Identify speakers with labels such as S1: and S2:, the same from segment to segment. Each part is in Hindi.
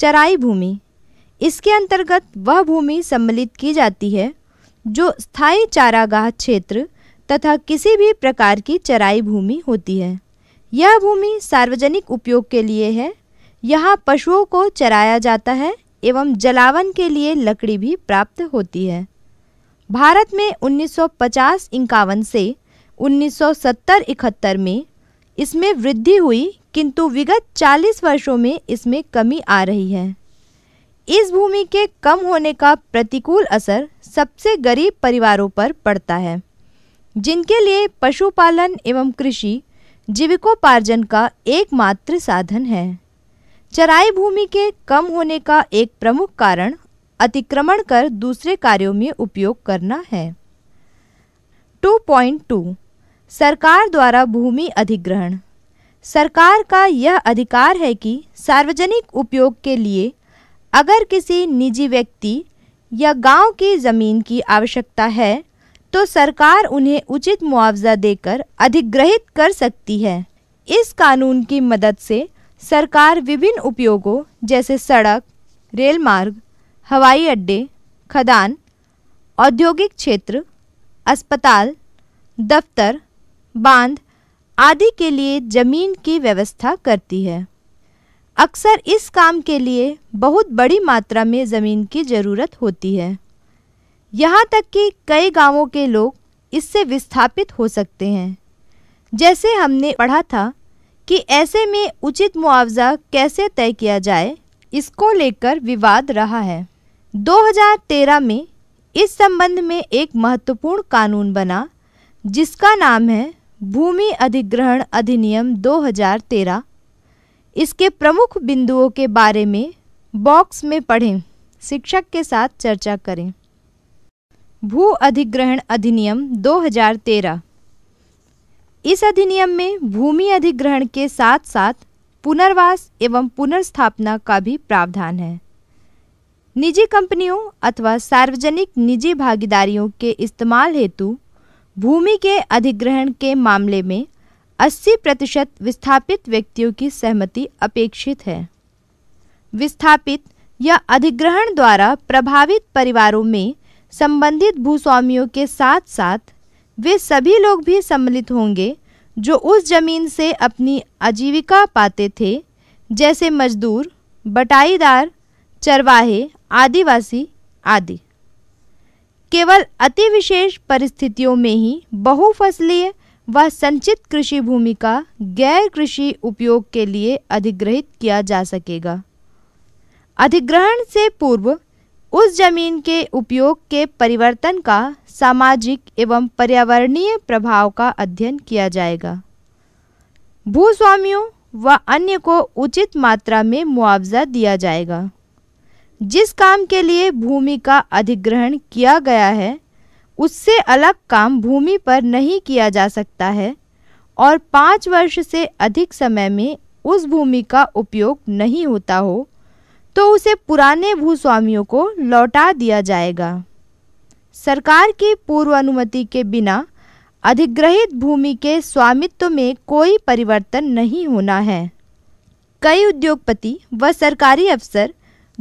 S1: चराई भूमि इसके अंतर्गत वह भूमि सम्मिलित की जाती है जो स्थायी चारागाह क्षेत्र तथा किसी भी प्रकार की चराई भूमि होती है यह भूमि सार्वजनिक उपयोग के लिए है यहाँ पशुओं को चराया जाता है एवं जलावन के लिए लकड़ी भी प्राप्त होती है भारत में 1950 सौ इक्यावन से 1970 इकहत्तर में इसमें वृद्धि हुई किंतु विगत 40 वर्षों में इसमें कमी आ रही है इस भूमि के कम होने का प्रतिकूल असर सबसे गरीब परिवारों पर पड़ता है जिनके लिए पशुपालन एवं कृषि जीविकोपार्जन का एकमात्र साधन है चराई भूमि के कम होने का एक प्रमुख कारण अतिक्रमण कर दूसरे कार्यों में उपयोग करना है 2.2 सरकार द्वारा भूमि अधिग्रहण सरकार का यह अधिकार है कि सार्वजनिक उपयोग के लिए अगर किसी निजी व्यक्ति या गांव की ज़मीन की आवश्यकता है तो सरकार उन्हें उचित मुआवजा देकर अधिग्रहित कर सकती है इस कानून की मदद से सरकार विभिन्न उपयोगों जैसे सड़क रेल मार्ग हवाई अड्डे खदान औद्योगिक क्षेत्र अस्पताल दफ्तर बांध आदि के लिए जमीन की व्यवस्था करती है अक्सर इस काम के लिए बहुत बड़ी मात्रा में ज़मीन की ज़रूरत होती है यहाँ तक कि कई गांवों के लोग इससे विस्थापित हो सकते हैं जैसे हमने पढ़ा था कि ऐसे में उचित मुआवजा कैसे तय किया जाए इसको लेकर विवाद रहा है 2013 में इस संबंध में एक महत्वपूर्ण कानून बना जिसका नाम है भूमि अधिग्रहण अधिनियम 2013 इसके प्रमुख बिंदुओं के बारे में बॉक्स में पढ़ें शिक्षक के साथ चर्चा करें भू अधिग्रहण अधिनियम 2013 इस अधिनियम में भूमि अधिग्रहण के साथ साथ पुनर्वास एवं पुनर्स्थापना का भी प्रावधान है निजी कंपनियों अथवा सार्वजनिक निजी भागीदारियों के इस्तेमाल हेतु भूमि के अधिग्रहण के मामले में 80 प्रतिशत विस्थापित व्यक्तियों की सहमति अपेक्षित है विस्थापित या अधिग्रहण द्वारा प्रभावित परिवारों में संबंधित भूस्वामियों के साथ साथ वे सभी लोग भी सम्मिलित होंगे जो उस जमीन से अपनी आजीविका पाते थे जैसे मजदूर बटाईदार चरवाहे आदिवासी आदि केवल अति विशेष परिस्थितियों में ही बहुफसलीय व संचित कृषि भूमि का गैर कृषि उपयोग के लिए अधिग्रहित किया जा सकेगा अधिग्रहण से पूर्व उस जमीन के उपयोग के परिवर्तन का सामाजिक एवं पर्यावरणीय प्रभाव का अध्ययन किया जाएगा भूस्वामियों व अन्य को उचित मात्रा में मुआवजा दिया जाएगा जिस काम के लिए भूमि का अधिग्रहण किया गया है उससे अलग काम भूमि पर नहीं किया जा सकता है और पाँच वर्ष से अधिक समय में उस भूमि का उपयोग नहीं होता हो तो उसे पुराने भूस्वामियों को लौटा दिया जाएगा सरकार की पूर्व अनुमति के बिना अधिग्रहित भूमि के स्वामित्व में कोई परिवर्तन नहीं होना है कई उद्योगपति व सरकारी अफसर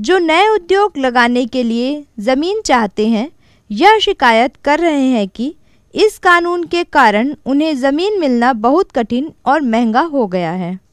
S1: जो नए उद्योग लगाने के लिए ज़मीन चाहते हैं यह शिकायत कर रहे हैं कि इस कानून के कारण उन्हें ज़मीन मिलना बहुत कठिन और महंगा हो गया है